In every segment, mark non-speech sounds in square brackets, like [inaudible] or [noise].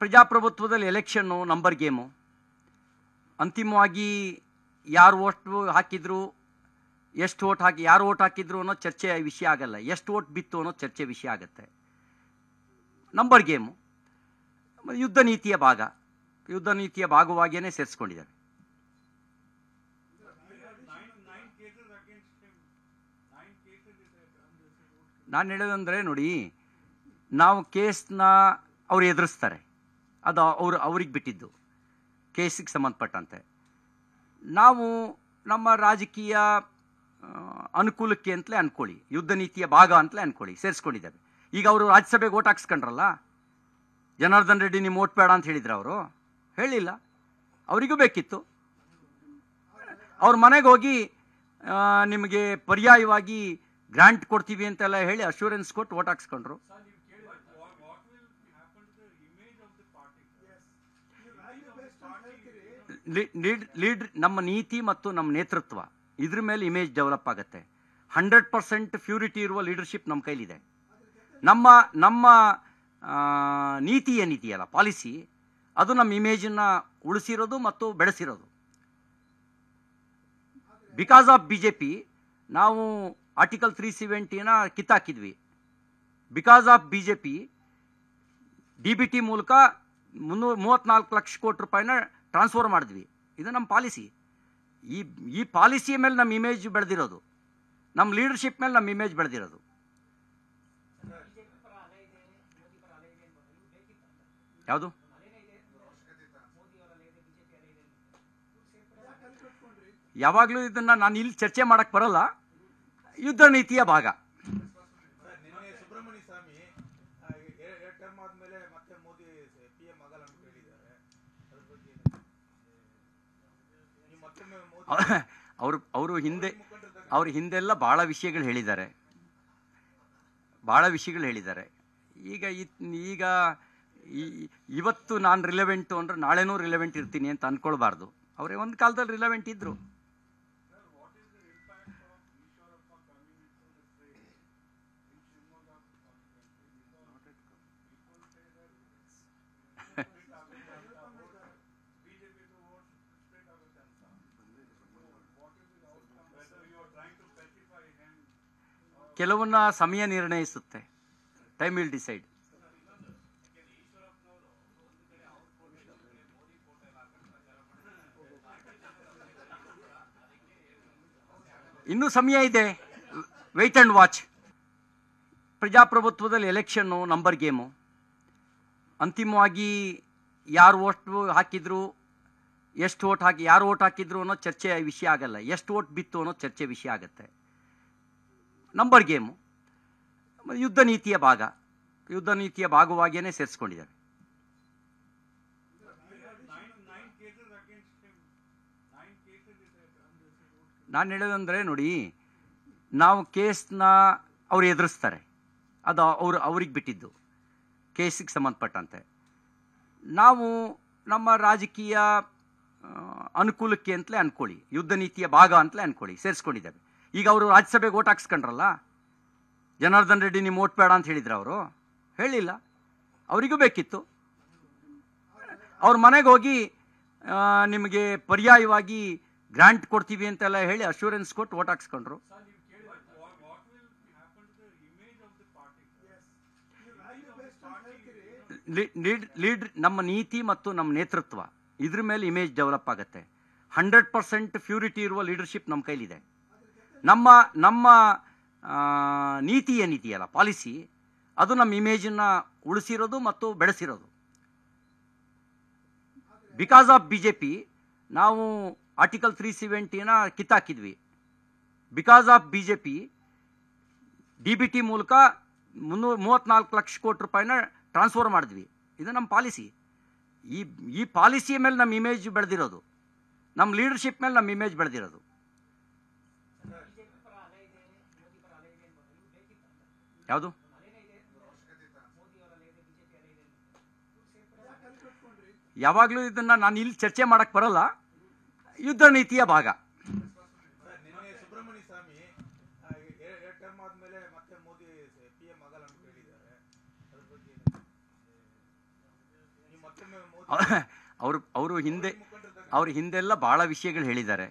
ಪ್ರಜಾಪ್ರಭುತ್ವದಲ್ಲಿ election number game ಅಂತಿಮವಾಗಿ ಯಾರು ಓಟ್ ಹಾಕಿದ್ರು ಎಷ್ಟು ಓಟ್ ಹಾಕಿ ಯಾರು ಓಟ್ ಹಾಕಿದ್ರು ಅನ್ನೋ ಚರ್ಚೆ ವಿಷಯ ಆಗಲ್ಲ ಎಷ್ಟು ಓಟ್ ಬಿತ್ತು ಅನ್ನೋ ಚರ್ಚೆ ವಿಷಯ ಆಗುತ್ತೆ ನಂಬರ್ ಗೇಮು ಯುದ್ಧ ನೀತಿಯ ಭಾಗ ಯುದ್ಧ ನೀತಿಯ ಭಾಗವಾಗಿಯೇ ಸೇರಿಸ್ಕೊಂಡಿದ್ದಾರೆ ನಾನು ಹೇಳೋದಂದರೆ ನೋಡಿ ನಾವು ಕೇಸ್ನ ಅವ್ರು ಎದುರಿಸ್ತಾರೆ ಅದು ಅವರು ಅವ್ರಿಗೆ ಬಿಟ್ಟಿದ್ದು ಕೇಸಿಗೆ ಸಂಬಂಧಪಟ್ಟಂತೆ ನಾವು ನಮ್ಮ ರಾಜಕೀಯ ಅನುಕೂಲಕ್ಕೆ ಅಂತಲೇ ಅಂದ್ಕೊಳ್ಳಿ ಯುದ್ಧ ನೀತಿಯ ಭಾಗ ಅಂತಲೇ ಅಂದ್ಕೊಳ್ಳಿ ಸೇರಿಸ್ಕೊಂಡಿದ್ದೇವೆ ಈಗ ಅವರು ರಾಜ್ಯಸಭೆಗೆ ಓಟ್ ಹಾಕ್ಸ್ಕೊಂಡ್ರಲ್ಲ ಜನಾರ್ದನ್ ರೆಡ್ಡಿ ನಿಮ್ಮ ಓಟ್ ಬೇಡ ಅಂತ ಹೇಳಿದ್ರು ಅವರು ಹೇಳಿಲ್ಲ ಅವರಿಗೂ ಬೇಕಿತ್ತು ಅವ್ರ ಮನೆಗೆ ಹೋಗಿ ನಿಮಗೆ ಪರ್ಯಾಯವಾಗಿ ಗ್ರಾಂಟ್ ಕೊಡ್ತೀವಿ ಅಂತೆಲ್ಲ ಹೇಳಿ ಅಶ್ಯೂರೆನ್ಸ್ ಕೊಟ್ಟು ಓಟ್ ಹಾಕ್ಸ್ಕೊಂಡ್ರು ಲೀಡ್ ಲೀಡ್ ನಮ್ಮ ನೀತಿ ಮತ್ತು ನಮ್ಮ ನೇತೃತ್ವ ಇದ್ರ ಮೇಲೆ ಇಮೇಜ್ ಡೆವಲಪ್ ಆಗುತ್ತೆ ಹಂಡ್ರೆಡ್ ಪರ್ಸೆಂಟ್ ಪ್ಯೂರಿಟಿ ಇರುವ ಲೀಡರ್ಶಿಪ್ ನಮ್ಮ ಕೈಲಿದೆ ನಮ್ಮ ನಮ್ಮ ನೀತಿ ಏನಿದೆಯಲ್ಲ ಪಾಲಿಸಿ ಅದು ನಮ್ಮ ಇಮೇಜನ್ನ ಉಳಿಸಿರೋದು ಮತ್ತು ಬೆಳೆಸಿರೋದು because of B J P ನಾವು ಆರ್ಟಿಕಲ್ ತ್ರೀ ಸೆವೆಂಟಿನ ಕಿತ್ತಾಕಿದ್ವಿ because of B J P D B T ಮೂಲಕ ಮುನ್ನೂರು ಮೂವತ್ತ್ನಾಲ್ಕು ಲಕ್ಷ ಕೋಟಿ ರೂಪಾಯಿನ ಟ್ರಾನ್ಸ್ಫರ್ ಮಾಡಿದ್ವಿ ಇದು ನಮ್ಮ ಪಾಲಿಸಿ ಈ ಈ ಪಾಲಿಸಿಯ ಮೇಲೆ ನಮ್ಮ ಇಮೇಜ್ ಬೆಳೆದಿರೋದು ನಮ್ಮ ಲೀಡರ್ಶಿಪ್ ಮೇಲೆ ನಮ್ಮ ಇಮೇಜ್ ಬೆಳೆದಿರೋದು ಯಾವುದು ಯಾವಾಗಲೂ ಇದನ್ನು ನಾನು ಇಲ್ಲಿ ಚರ್ಚೆ ಮಾಡೋಕ್ಕೆ ಬರಲ್ಲ ಯುದ್ಧ ನೀತಿಯ ಭಾಗ ಅವರು ಅವರು ಹಿಂದೆ ಅವ್ರ ಹಿಂದೆಲ್ಲ ಭಾಳ ವಿಷಯಗಳು ಹೇಳಿದ್ದಾರೆ ಭಾಳ ವಿಷಯಗಳು ಹೇಳಿದ್ದಾರೆ ಈಗ ಈಗ ಇವತ್ತು ನಾನು ರಿಲೆವೆಂಟು ಅಂದರೆ ನಾಳೆನೂ ರಿಲೆವೆಂಟ್ ಇರ್ತೀನಿ ಅಂತ ಅಂದ್ಕೊಳ್ಬಾರ್ದು ಅವರೇ ಒಂದು ಕಾಲದಲ್ಲಿ ರಿಲೆವೆಂಟ್ ಇದ್ದರು ಕೆಲವನ್ನ ಸಮಯ ನಿರ್ಣಯಿಸುತ್ತೆ ಟೈಮ್ ವಿಲ್ ಡಿಸೈಡ್ ಇನ್ನೂ ಸಮಯ ಇದೆ ವೆಯ್ಟ್ ಆ್ಯಂಡ್ ವಾಚ್ ಪ್ರಜಾಪ್ರಭುತ್ವದಲ್ಲಿ ಎಲೆಕ್ಷನ್ನು ನಂಬರ್ ಗೇಮು ಅಂತಿಮವಾಗಿ ಯಾರು ಓಟ್ ಹಾಕಿದ್ರು ಎಷ್ಟು ಓಟ್ ಹಾಕಿ ಯಾರು ಓಟ್ ಹಾಕಿದ್ರು ಅನ್ನೋ ಚರ್ಚೆ ವಿಷಯ ಆಗಲ್ಲ ಎಷ್ಟು ಓಟ್ ಬಿತ್ತು ಅನ್ನೋ ಚರ್ಚೆ ವಿಷಯ ಆಗುತ್ತೆ ನಂಬರ್ ಗೇಮು ಯುದ್ಧ ನೀತಿಯ ಭಾಗ ಯುದ್ಧ ನೀತಿಯ ಭಾಗವಾಗಿಯೇ ಸೇರಿಸ್ಕೊಂಡಿದ್ದಾರೆ ನಾನು ಹೇಳೋದಂದರೆ ನೋಡಿ ನಾವು ಕೇಸ್ನ ಅವ್ರು ಎದುರಿಸ್ತಾರೆ ಅದು ಅವರು ಅವ್ರಿಗೆ ಬಿಟ್ಟಿದ್ದು ಕೇಸಿಗೆ ಸಂಬಂಧಪಟ್ಟಂತೆ ನಾವು ನಮ್ಮ ರಾಜಕೀಯ ಅನುಕೂಲಕ್ಕೆ ಅಂತಲೇ ಅಂದ್ಕೊಳ್ಳಿ ಯುದ್ಧ ನೀತಿಯ ಭಾಗ ಅಂತಲೇ ಅಂದ್ಕೊಳ್ಳಿ ಸೇರಿಸ್ಕೊಂಡಿದ್ದಾವೆ ಈಗ ಅವರು ರಾಜ್ಯಸಭೆಗೆ ಓಟ್ ಹಾಕ್ಸ್ಕೊಂಡ್ರಲ್ಲ ಜನಾರ್ದನ್ ರೆಡ್ಡಿ ನಿಮ್ಮ ಓಟ್ ಬೇಡ ಅಂತ ಹೇಳಿದ್ರು ಅವರು ಹೇಳಿಲ್ಲ ಅವರಿಗೂ ಬೇಕಿತ್ತು ಅವ್ರ ಮನೆಗೆ ಹೋಗಿ ನಿಮಗೆ ಪರ್ಯಾಯವಾಗಿ ಗ್ರ್ಯಾಂಟ್ ಕೊಡ್ತೀವಿ ಅಂತೆಲ್ಲ ಹೇಳಿ ಅಶ್ಯೂರೆನ್ಸ್ ಕೊಟ್ಟು ಓಟ್ ಹಾಕ್ಸ್ಕೊಂಡ್ರು ಲೀಡ್ ನಮ್ಮ ನೀತಿ ಮತ್ತು ನಮ್ಮ ನೇತೃತ್ವ ಇದ್ರ ಮೇಲೆ ಇಮೇಜ್ ಡೆವಲಪ್ ಆಗುತ್ತೆ ಹಂಡ್ರೆಡ್ ಪರ್ಸೆಂಟ್ ಪ್ಯೂರಿಟಿ ಇರುವ ಲೀಡರ್ಶಿಪ್ ನಮ್ಮ ಕೈಲಿದೆ ನಮ್ಮ ನಮ್ಮ ನೀತಿ ಏನಿದೆಯಲ್ಲ ಪಾಲಿಸಿ ಅದು ನಮ್ಮ ಇಮೇಜನ್ನು ಉಳಿಸಿರೋದು ಮತ್ತು ಬೆಳೆಸಿರೋದು because of B J P ನಾವು ಆರ್ಟಿಕಲ್ ತ್ರೀ ಸೆವೆಂಟಿನ ಕಿತ್ತಾಕಿದ್ವಿ because of B J P D B T ಮೂಲಕ ಮುನ್ನೂರು ಮೂವತ್ತ್ನಾಲ್ಕು ಲಕ್ಷ ಕೋಟಿ ರೂಪಾಯಿನ ಟ್ರಾನ್ಸ್ಫರ್ ಮಾಡಿದ್ವಿ ಇದು ನಮ್ಮ ಪಾಲಿಸಿ ಈ ಈ ಪಾಲಿಸಿಯ ಮೇಲೆ ನಮ್ಮ ಇಮೇಜ್ ಬೆಳೆದಿರೋದು ನಮ್ಮ ಲೀಡರ್ಶಿಪ್ ಮೇಲೆ ನಮ್ಮ ಇಮೇಜ್ ಬೆಳೆದಿರೋದು ಯಾವುದು ಯಾವಾಗಲೂ ಇದನ್ನ ನಾನು ಇಲ್ಲಿ ಚರ್ಚೆ ಮಾಡಕ್ ಬರಲ್ಲ ಯುದ್ಧ ನೀತಿಯ ಭಾಗ [laughs] ಅವರು ಅವರು ಹಿಂದೆ ಅವ್ರ ಹಿಂದೆಲ್ಲ ಭಾಳ ವಿಷಯಗಳು ಹೇಳಿದ್ದಾರೆ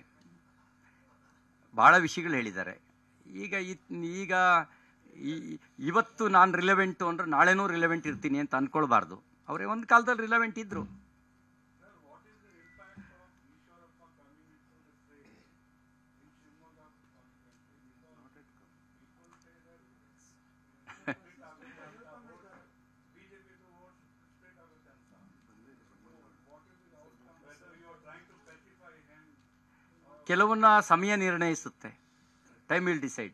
ಭಾಳ ವಿಷಯಗಳು ಹೇಳಿದ್ದಾರೆ ಈಗ ಈಗ ಇವತ್ತು ನಾನು ರಿಲೆವೆಂಟು ಅಂದರೆ ನಾಳೆನೂ ರಿಲೆವೆಂಟ್ ಇರ್ತೀನಿ ಅಂತ ಅಂದ್ಕೊಳ್ಬಾರ್ದು ಅವರೇ ಒಂದು ಕಾಲದಲ್ಲಿ ರಿಲೆವೆಂಟ್ ಇದ್ದರು [laughs] ಕೆಲವನ್ನ ಸಮಯ ನಿರ್ಣಯಿಸುತ್ತೆ ಟೈಮ್ ವಿಲ್ ಡಿಸೈಡ್